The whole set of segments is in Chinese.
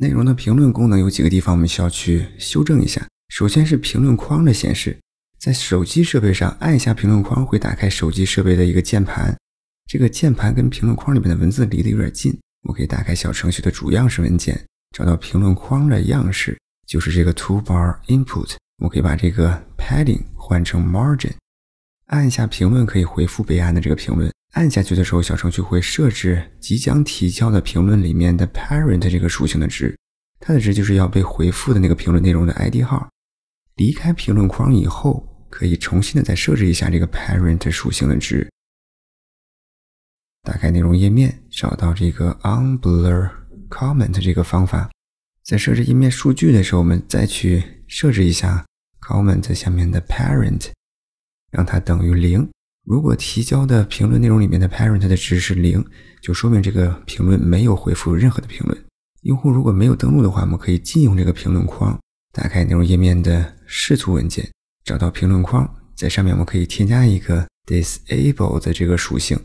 内容的评论功能有几个地方我们需要去修正一下。首先是评论框的显示，在手机设备上按一下评论框会打开手机设备的一个键盘，这个键盘跟评论框里面的文字离得有点近。我可以打开小程序的主样式文件，找到评论框的样式，就是这个 Toolbar Input。我可以把这个 Padding 换成 Margin。按一下评论可以回复备案的这个评论。按下去的时候，小程序会设置即将提交的评论里面的 parent 这个属性的值，它的值就是要被回复的那个评论内容的 ID 号。离开评论框以后，可以重新的再设置一下这个 parent 属性的值。打开内容页面，找到这个 on blur comment 这个方法，在设置页面数据的时候，我们再去设置一下 comment 下面的 parent，让它等于零。如果提交的评论内容里面的 parent 的值是零，就说明这个评论没有回复任何的评论。用户如果没有登录的话，我们可以禁用这个评论框。打开内容页面的视图文件，找到评论框，在上面我们可以添加一个 disable 的这个属性。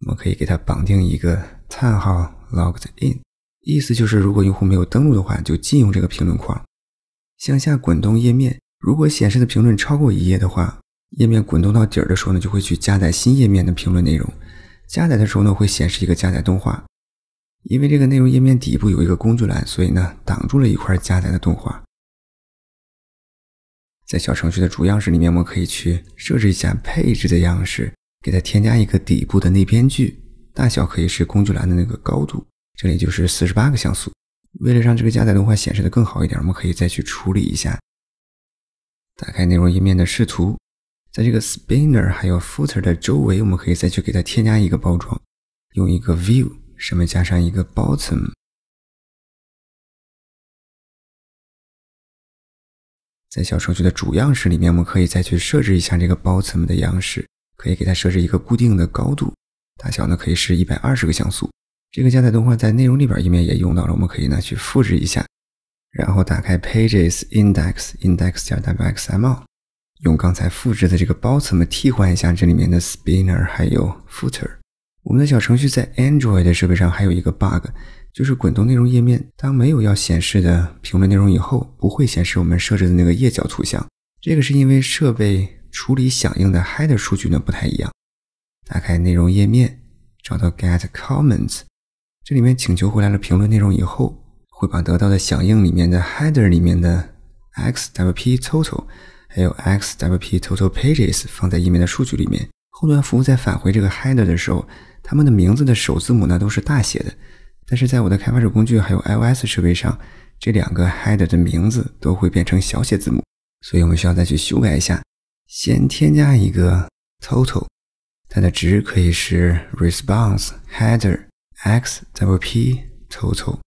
我们可以给它绑定一个叹号 logged in，意思就是如果用户没有登录的话，就禁用这个评论框。向下滚动页面，如果显示的评论超过一页的话。页面滚动到底儿的时候呢，就会去加载新页面的评论内容。加载的时候呢，会显示一个加载动画。因为这个内容页面底部有一个工具栏，所以呢，挡住了一块加载的动画。在小程序的主样式里面，我们可以去设置一下配置的样式，给它添加一个底部的内边距，大小可以是工具栏的那个高度，这里就是四十八个像素。为了让这个加载动画显示的更好一点，我们可以再去处理一下。打开内容页面的视图。在这个 spinner 还有 footer 的周围，我们可以再去给它添加一个包装，用一个 view 上面加上一个 bottom。在小程序的主样式里面，我们可以再去设置一下这个 bottom 的样式，可以给它设置一个固定的高度，大小呢可以是120个像素。这个加载动画在内容列表页面也用到了，我们可以呢去复制一下，然后打开 pages/index/index. wxml。用刚才复制的这个包，o m 替换一下这里面的 spinner 还有 footer。我们的小程序在 Android 的设备上还有一个 bug，就是滚动内容页面，当没有要显示的评论内容以后，不会显示我们设置的那个页脚图像。这个是因为设备处理响应的 header 数据呢不太一样。打开内容页面，找到 get comments，这里面请求回来了评论内容以后，会把得到的响应里面的 header 里面的 XWP total。还有 X W P Total Pages 放在页面的数据里面。后端服务在返回这个 header 的时候，它们的名字的首字母呢都是大写的。但是在我的开发者工具还有 iOS 设备上，这两个 header 的名字都会变成小写字母。所以我们需要再去修改一下，先添加一个 Total，它的值可以是 Response Header X W P Total。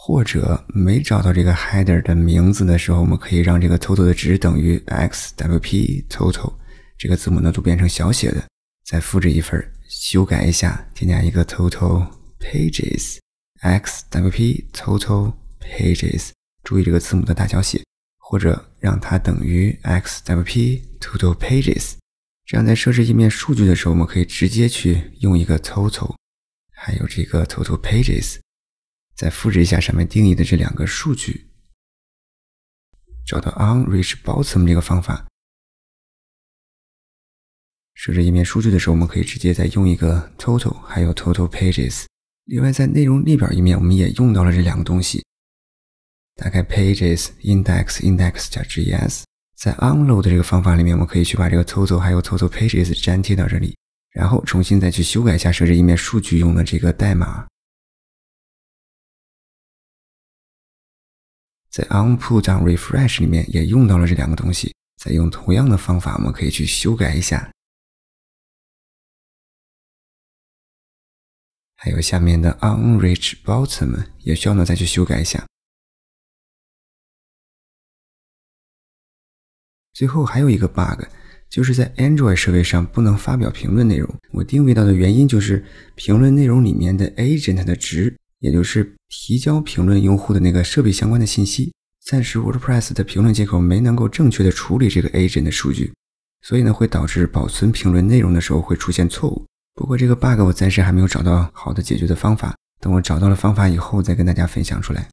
或者没找到这个 header 的名字的时候，我们可以让这个 total 的值等于 xwp total 这个字母呢都变成小写的，再复制一份，修改一下，添加一个 total pages xwp total pages，注意这个字母的大小写，或者让它等于 xwp total pages，这样在设置页面数据的时候，我们可以直接去用一个 total，还有这个 total pages。再复制一下上面定义的这两个数据，找到 on reach b o t t o m 这个方法，设置页面数据的时候，我们可以直接再用一个 total，还有 total pages。另外，在内容列表页面，我们也用到了这两个东西。打开 pages index index 加 gs，在 unload 这个方法里面，我们可以去把这个 total 还有 total pages 粘贴到这里，然后重新再去修改一下设置页面数据用的这个代码。在 on put n refresh 里面也用到了这两个东西。再用同样的方法，我们可以去修改一下。还有下面的 on reach bottom 也需要呢，再去修改一下。最后还有一个 bug，就是在 Android 设备上不能发表评论内容。我定位到的原因就是评论内容里面的 agent 的值。也就是提交评论用户的那个设备相关的信息，暂时 WordPress 的评论接口没能够正确的处理这个 a g e n t 的数据，所以呢会导致保存评论内容的时候会出现错误。不过这个 bug 我暂时还没有找到好的解决的方法，等我找到了方法以后再跟大家分享出来。